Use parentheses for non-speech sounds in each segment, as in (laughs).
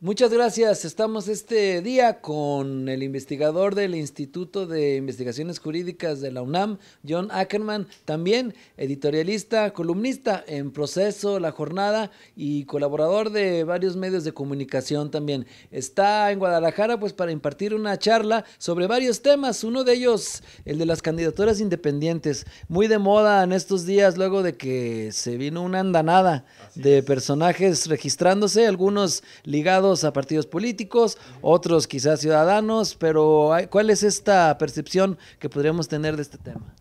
Muchas gracias. Estamos este día con el investigador del Instituto de Investigaciones Jurídicas de la UNAM, John Ackerman, también editorialista, columnista en Proceso, La Jornada y colaborador de varios medios de comunicación también. Está en Guadalajara pues para impartir una charla sobre varios temas, uno de ellos el de las candidaturas independientes, muy de moda en estos días luego de que se vino una andanada de personajes registrándose, algunos ligados a partidos políticos, otros quizás ciudadanos, pero ¿cuál es esta percepción que podríamos tener de este tema?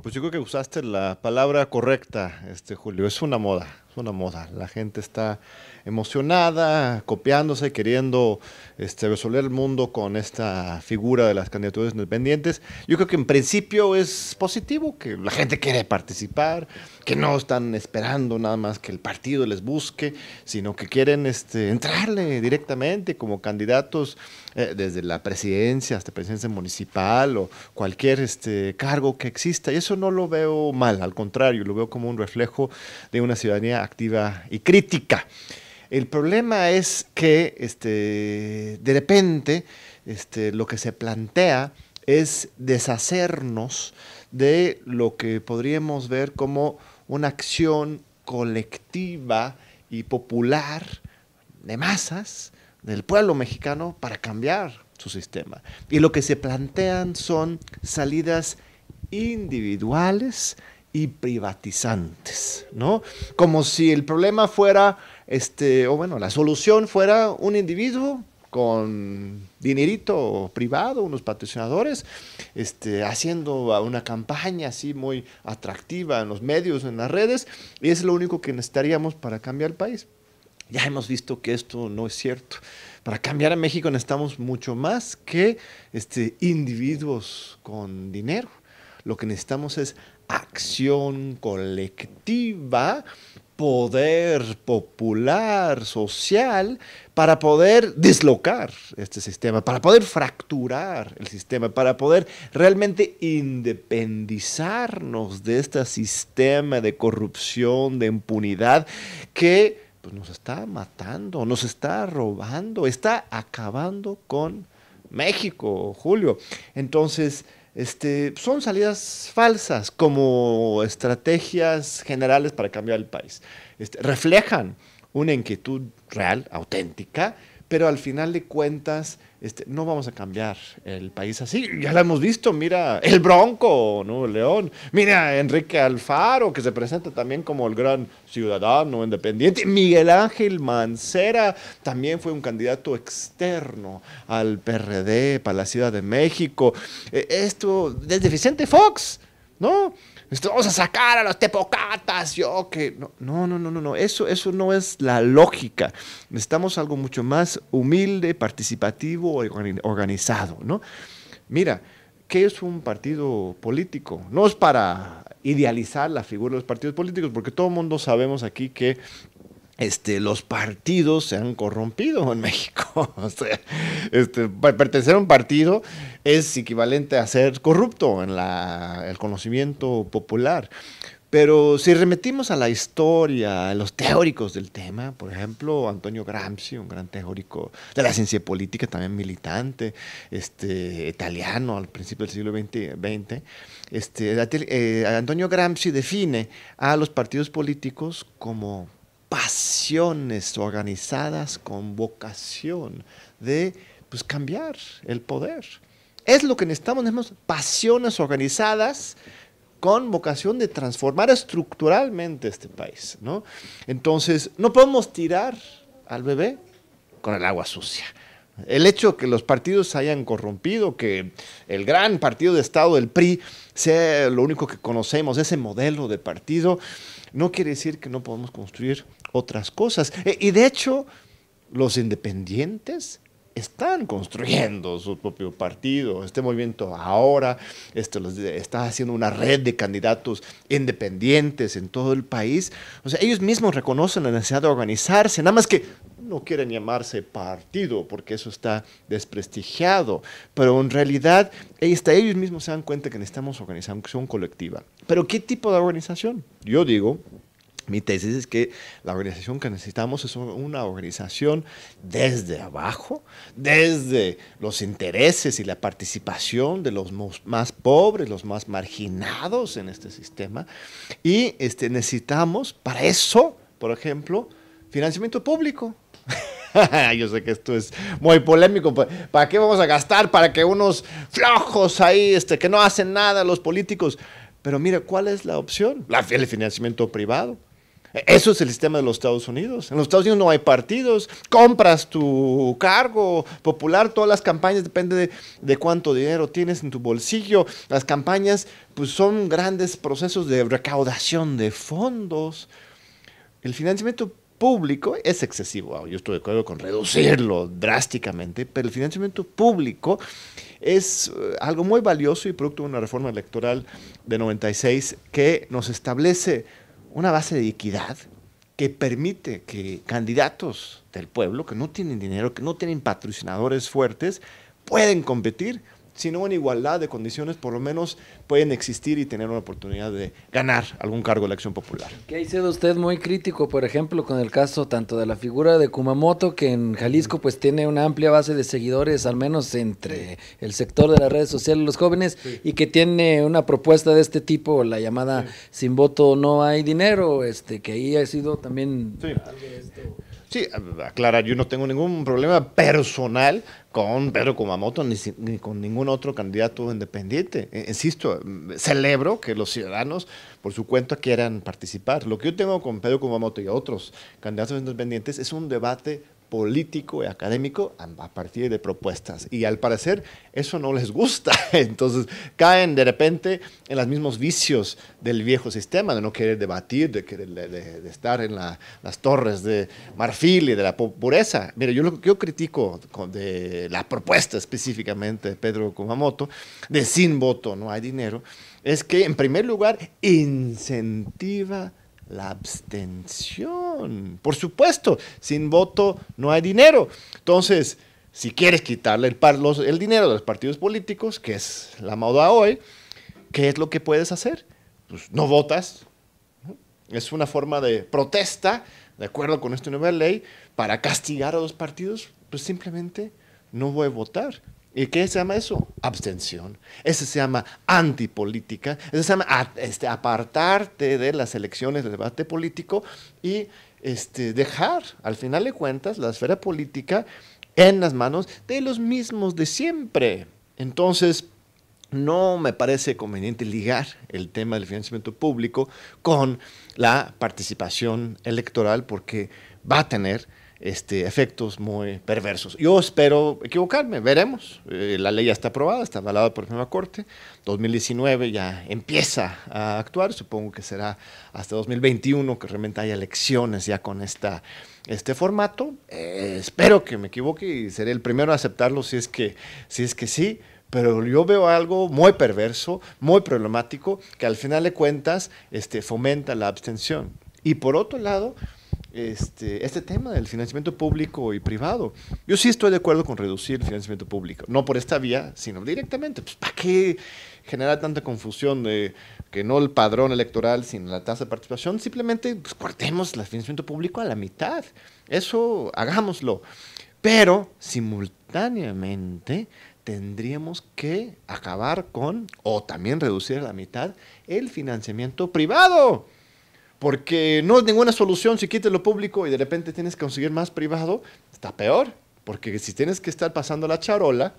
Pues yo creo que usaste la palabra correcta, este Julio. Es una moda, es una moda. La gente está emocionada, copiándose, queriendo este, resolver el mundo con esta figura de las candidaturas independientes. Yo creo que en principio es positivo, que la gente quiere participar, que no están esperando nada más que el partido les busque, sino que quieren este, entrarle directamente como candidatos eh, desde la presidencia hasta presidencia municipal o cualquier este, cargo que exista. Y eso no lo veo mal, al contrario, lo veo como un reflejo de una ciudadanía activa y crítica. El problema es que este, de repente este, lo que se plantea es deshacernos de lo que podríamos ver como una acción colectiva y popular de masas del pueblo mexicano para cambiar su sistema. Y lo que se plantean son salidas individuales y privatizantes, ¿no? Como si el problema fuera este, o bueno, la solución fuera un individuo con dinerito privado, unos patrocinadores, este, haciendo una campaña así muy atractiva en los medios, en las redes, y es lo único que necesitaríamos para cambiar el país. Ya hemos visto que esto no es cierto. Para cambiar a México necesitamos mucho más que este, individuos con dinero. Lo que necesitamos es acción colectiva, poder popular, social, para poder deslocar este sistema, para poder fracturar el sistema, para poder realmente independizarnos de este sistema de corrupción, de impunidad, que pues, nos está matando, nos está robando, está acabando con México, Julio. Entonces, este, son salidas falsas como estrategias generales para cambiar el país. Este, reflejan una inquietud real, auténtica, pero al final de cuentas este, no vamos a cambiar el país así. Ya lo hemos visto, mira, el Bronco, ¿no? León, mira, Enrique Alfaro, que se presenta también como el gran ciudadano independiente, Miguel Ángel Mancera, también fue un candidato externo al PRD para la Ciudad de México. E, esto, desde Vicente Fox, ¿no? vamos a sacar a los tepocatas, yo que no, no, no, no, no, eso, eso no es la lógica. Necesitamos algo mucho más humilde, participativo, organizado, ¿no? Mira, ¿qué es un partido político? No es para idealizar la figura de los partidos políticos, porque todo el mundo sabemos aquí que este, los partidos se han corrompido en (laughs) México. O sea, este, pertenecer a un partido es equivalente a ser corrupto en el conocimiento popular. Pero si remetimos a la historia, a los teóricos del tema, por ejemplo, Antonio Gramsci, un gran teórico de la ciencia política, también militante, este, italiano al principio del siglo XX, este, eh, Antonio Gramsci define a los partidos políticos como pasiones organizadas con vocación de pues, cambiar el poder. Es lo que necesitamos, necesitamos pasiones organizadas con vocación de transformar estructuralmente este país, ¿no? Entonces, no podemos tirar al bebé con el agua sucia. El hecho de que los partidos se hayan corrompido, que el gran partido de Estado, el PRI, sea lo único que conocemos, ese modelo de partido, no quiere decir que no podamos construir otras cosas. E, y de hecho, los independientes están construyendo su propio partido. Este movimiento ahora este, está haciendo una red de candidatos independientes en todo el país. O sea, ellos mismos reconocen la necesidad de organizarse, nada más que no quieren llamarse partido porque eso está desprestigiado, pero en realidad ellos mismos se dan cuenta que necesitamos organización colectiva. Pero ¿qué tipo de organización? Yo digo, mi tesis es que la organización que necesitamos es una organización desde abajo, desde los intereses y la participación de los más pobres, los más marginados en este sistema. Y este, necesitamos para eso, por ejemplo, financiamiento público. (laughs) Yo sé que esto es muy polémico. ¿Para qué vamos a gastar? Para que unos flojos ahí, este, que no hacen nada los políticos. Pero mira, ¿cuál es la opción? La, el financiamiento privado. Eso es el sistema de los Estados Unidos. En los Estados Unidos no hay partidos, compras tu cargo popular, todas las campañas, depende de, cuánto dinero tienes en tu bolsillo. Las campañas pues, son grandes procesos de recaudación de fondos. El financiamiento público es excesivo, ah, yo estoy de acuerdo con reducirlo drásticamente, pero el financiamiento público es eh, algo muy valioso y producto de una reforma electoral de 96 que nos establece una base de equidad que permite que candidatos del pueblo que no tienen dinero, que no tienen patrocinadores fuertes, pueden competir si no en igualdad de condiciones, por lo menos pueden existir y tener una oportunidad de ganar algún cargo de la acción popular. Que ha sido usted muy crítico, por ejemplo, con el caso tanto de la figura de Kumamoto, que en Jalisco pues tiene una amplia base de seguidores, al menos entre el sector de las redes sociales, los jóvenes, y que tiene una propuesta de este tipo, la llamada sin voto no hay dinero, este que ahí ha sido también... Sí. Sí, aclarar, yo no tengo ningún problema personal con Pedro Kumamoto ni, con ningún otro candidato independiente. E, insisto, celebro que los ciudadanos por su cuenta quieran participar. Lo que yo tengo con Pedro Kumamoto y otros candidatos independientes es un debate político y académico a partir de propuestas. Y al parecer eso no les gusta. (laughs) Entonces caen de repente en los mismos vicios del viejo sistema, de no querer debatir, de, querer de, estar en las torres de marfil y de la pureza. Mira, yo lo que yo critico de la propuesta específicamente de Pedro Kumamoto, de sin voto no hay dinero, es que en primer lugar incentiva la abstención. Por supuesto, sin voto no hay dinero. Entonces, si quieres quitarle el, dinero a los partidos políticos, que es la moda hoy, ¿qué es lo que puedes hacer? Pues no votas. Es una forma de protesta, de acuerdo con esta nueva ley, para castigar a los partidos, pues simplemente no voy a votar. ¿Y qué se llama eso? Abstención. Eso se llama antipolítica. Eso se llama este, apartarte de las elecciones, del debate político y este, dejar, al final de cuentas, la esfera política en las manos de los mismos de siempre. Entonces, no me parece conveniente ligar el tema del financiamiento público con la participación electoral porque va a tener este, efectos muy perversos. Yo espero equivocarme, veremos. Eh, la ley ya está aprobada, está avalada por la Corte. 2019 ya empieza a actuar, supongo que será hasta 2021 que realmente haya elecciones ya con esta, este formato. Eh, espero que me equivoque y seré el primero a aceptarlo si es que, si es que sí pero yo veo algo muy perverso, muy problemático, que al final de cuentas este, fomenta la abstención. Y por otro lado, este, este tema del financiamiento público y privado. Yo sí estoy de acuerdo con reducir el financiamiento público, no por esta vía, sino directamente. Pues, ¿Para qué generar tanta confusión de que no el padrón electoral sino la tasa de participación? Simplemente pues, cortemos el financiamiento público a la mitad. Eso hagámoslo. Pero simultáneamente tendríamos que acabar con, o también reducir a la mitad, el financiamiento privado. Porque no es ninguna solución si quites lo público y de repente tienes que conseguir más privado, está peor. Porque si tienes que estar pasando la charola,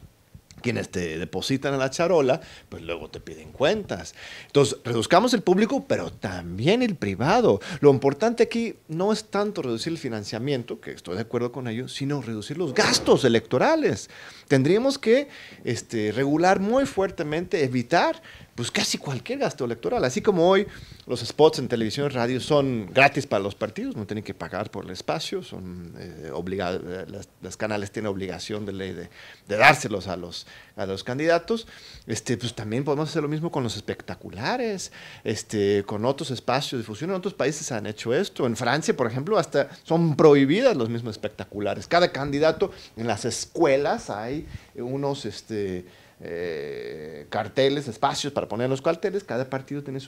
quienes te depositan a la charola, pues luego te piden cuentas. Entonces, reduzcamos el público, pero también el privado. Lo importante aquí no es tanto reducir el financiamiento, que estoy de acuerdo con ello, sino reducir los gastos electorales. Tendríamos que este, regular muy fuertemente, evitar pues casi cualquier gasto electoral. Así como hoy los spots en televisión y radio son gratis para los partidos, no tienen que pagar por el espacio, son eh, obligados, eh, las, canales tienen obligación de ley de, dárselos a los, a los candidatos. Este, pues también podemos hacer lo mismo con los espectaculares, este, con otros espacios de difusión. En otros países han hecho esto. En Francia, por ejemplo, hasta son prohibidas los mismos espectaculares. Cada candidato en las escuelas hay unos... Este, eh, carteles, espacios para poner los carteles. Cada partido tiene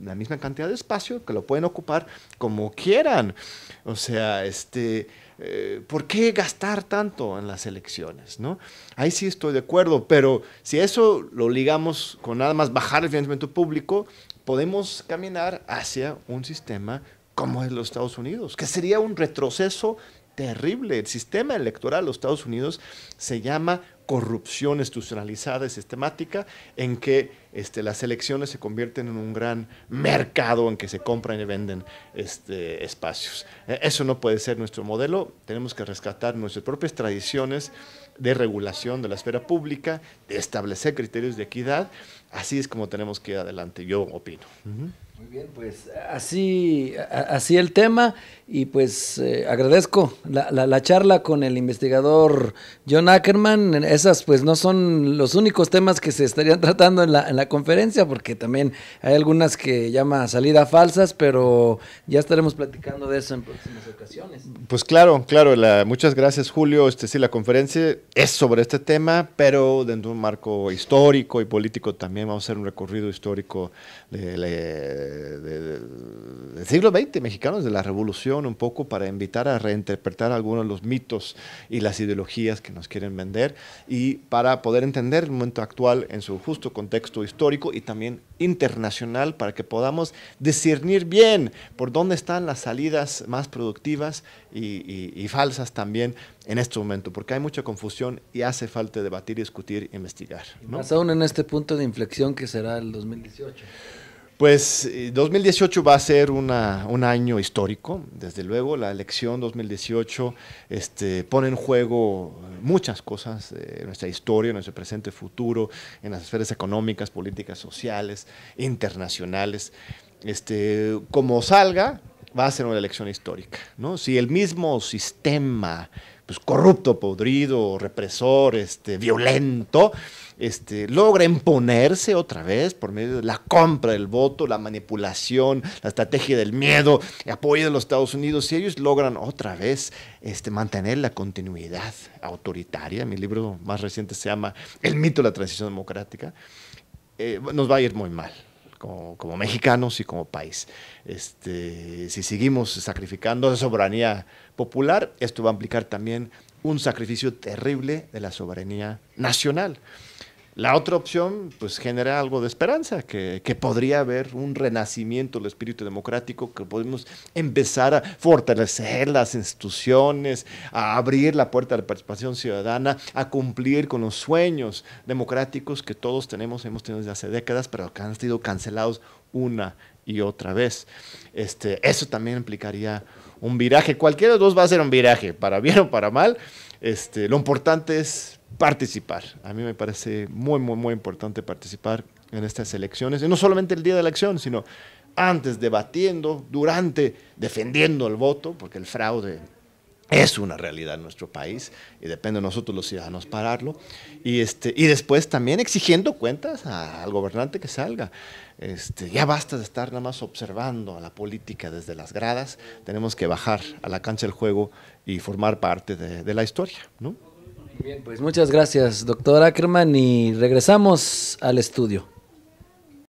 la misma cantidad de espacio que lo pueden ocupar como quieran. O sea, este, eh, ¿por qué gastar tanto en las elecciones? ¿no? Ahí sí estoy de acuerdo, pero si eso lo ligamos con nada más bajar el financiamiento público, podemos caminar hacia un sistema como es los Estados Unidos, que sería un retroceso terrible. El sistema electoral de los Estados Unidos se llama corrupción institucionalizada y sistemática en que este, las elecciones se convierten en un gran mercado en que se compran y venden este, espacios. E, eso no puede ser nuestro modelo. Tenemos que rescatar nuestras propias tradiciones de regulación de la esfera pública, de establecer criterios de equidad. Así es como tenemos que ir adelante, yo opino. Muy bien, pues así, así el tema y pues eh, agradezco la, la, charla con el investigador John Ackerman. Esas pues no son los únicos temas que se estarían (laughs) tratando en la, conferencia porque también hay algunas que llama salida falsas, pero ya estaremos platicando de eso en próximas ocasiones. Pues claro, claro, muchas gracias Julio. Este, sí, la conferencia es sobre este tema, pero dentro de un marco histórico y político también vamos a hacer un recorrido histórico de... de del siglo XX, mexicanos de la revolución, un poco para invitar a reinterpretar algunos de los mitos y las ideologías que nos quieren vender y para poder entender el momento actual en su justo contexto histórico y también internacional para que podamos discernir bien por dónde están las salidas más productivas y, falsas también en este momento, porque hay mucha confusión y hace falta debatir, discutir, investigar. Más aún en este punto de inflexión que será el 2018. Pues 2018 eh, va a ser un año histórico, desde luego. La elección 2018 este, pone en juego muchas cosas, en eh, nuestra historia, nuestro presente futuro, en las esferas económicas, políticas, sociales, internacionales. Este, como salga, va a ser una elección histórica. ¿no? Si el mismo sistema pues, corrupto, podrido, represor, este, violento, este, logra imponerse otra vez por medio de la compra del voto, la manipulación, la estrategia del miedo, el apoyo de los Estados Unidos, si ellos logran otra vez este, mantener la continuidad autoritaria. Mi libro más reciente se llama El mito de la transición democrática. Eh, nos va a ir muy mal como, mexicanos y como país. Este, si seguimos sacrificando la soberanía popular, esto va a implicar también un sacrificio terrible de la soberanía nacional. La otra opción, pues genera algo de esperanza, que, podría haber un renacimiento del espíritu democrático, que podemos empezar a fortalecer las instituciones, a abrir la puerta a la participación ciudadana, a cumplir con los sueños democráticos que todos tenemos, hemos tenido desde hace décadas, pero que han sido cancelados una y otra vez. Este, eso también implicaría un viraje. Cualquiera de los dos va a ser un viraje, para bien o para mal. Este, lo importante es participar. A mí me parece muy, muy, muy importante participar en estas elecciones, y no solamente el día de la elección, sino antes debatiendo, durante defendiendo el voto, porque el fraude es una realidad en nuestro país y depende de nosotros los ciudadanos pararlo. Y, este, y después también exigiendo cuentas al gobernante que salga. Este, ya basta de estar nada más observando a la política desde las gradas, tenemos que bajar a la cancha del juego y formar parte de, de la historia. ¿no? Bien, pues muchas gracias, doctor Ackerman, y regresamos al estudio.